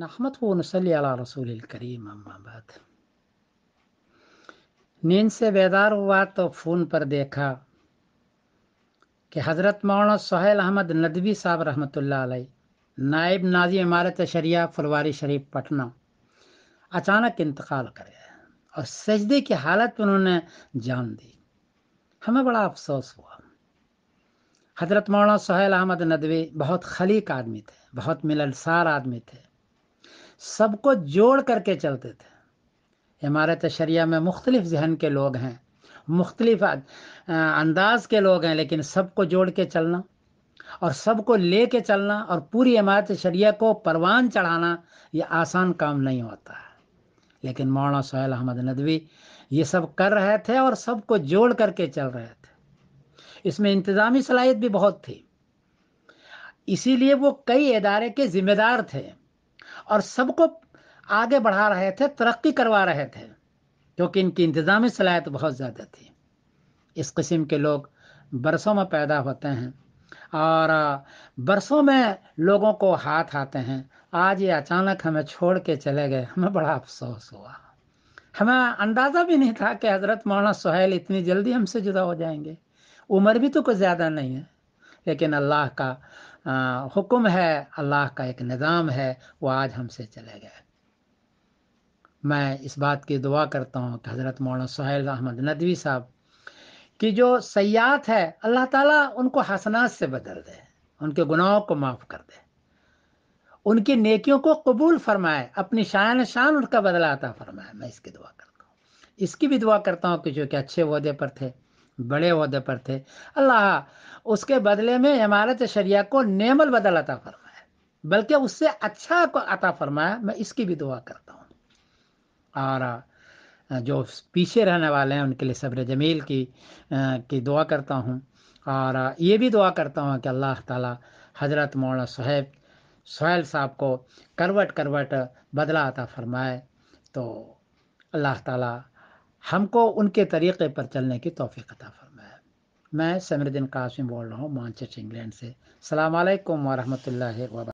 نحمده ونصلي على रसूल करीम अम्मा बात नींद से बेदार हुआ तो फ़ोन पर देखा कि हज़रत मौलाना सोहेल अहमद नदवी साहब रहमत नायब नाजी इमारत शरिया फुलवारी शरीफ पटना अचानक इंतकाल कर गए और सजदे की हालत में उन्होंने जान दी हमें बड़ा अफसोस हुआ हज़रत मौलाना सोहेल अहमद नदवी बहुत खलीक आदमी थे बहुत मिलनसार आदमी थे सबको जोड़ करके चलते थे इमारत तो शरिया में मुख्तलिफ जहन के लोग हैं मुख्तलिफ अंदाज के लोग हैं लेकिन सबको जोड़ के चलना और सबको ले कर चलना और पूरी इमारत तो शरिया को परवान चढ़ाना ये आसान काम नहीं होता है लेकिन मौलाना सोहेल अहमद नदवी ये सब कर रहे थे और सबको जोड़ करके चल रहे थे इसमें इंतज़ामी सलाहियत भी बहुत थी इसीलिए वो कई इदारे के ज़िम्मेदार थे और सबको आगे बढ़ा रहे थे तरक्की करवा रहे थे क्योंकि इनकी इंतज़ामी सलाहियत बहुत ज़्यादा थी इस किस्म के लोग बरसों में पैदा होते हैं और बरसों में लोगों को हाथ आते हैं आज ये अचानक हमें छोड़ के चले गए हमें बड़ा अफसोस हुआ हमें अंदाज़ा भी नहीं था कि हज़रत मौलाना सुहेल इतनी जल्दी हमसे जुदा हो जाएंगे उम्र भी तो कुछ ज़्यादा नहीं है लेकिन अल्लाह का हुक्म है अल्लाह का एक निज़ाम है वो आज हमसे चले गए मैं इस बात की दुआ करता हूँ कि हज़रत मौलाना सहेल अहमद नदवी साहब कि जो सयात है अल्लाह ताला उनको हसनात से बदल दे उनके गुनाहों को माफ़ कर दे उनकी नेकियों को कबूल फरमाए अपनी शान शान उनका बदलाता फरमाए मैं इसकी दुआ करता हूँ इसकी भी दुआ करता हूँ कि जो कि अच्छे वहदे पर थे बड़े अहदे पर थे अल्लाह उसके बदले में इमारत तो शरिया को नेमल बदल अता फरमाया बल्कि उससे अच्छा को अता फरमाया मैं इसकी भी दुआ करता हूँ और जो पीछे रहने वाले हैं उनके लिए सब्र जमील की की दुआ करता हूँ और ये भी दुआ करता हूँ कि अल्लाह ताला हज़रत मौला सहेब सहेल साहब को करवट करवट बदला अता फरमाए तो अल्लाह ताला हमको उनके तरीक़े पर चलने की तोफ़ी अता फरमाया मैं समरुद्दीन कासिम बोल रहा हूँ मानचेस्टर इंग्लैंड से सलामकुम वरहमल वर्क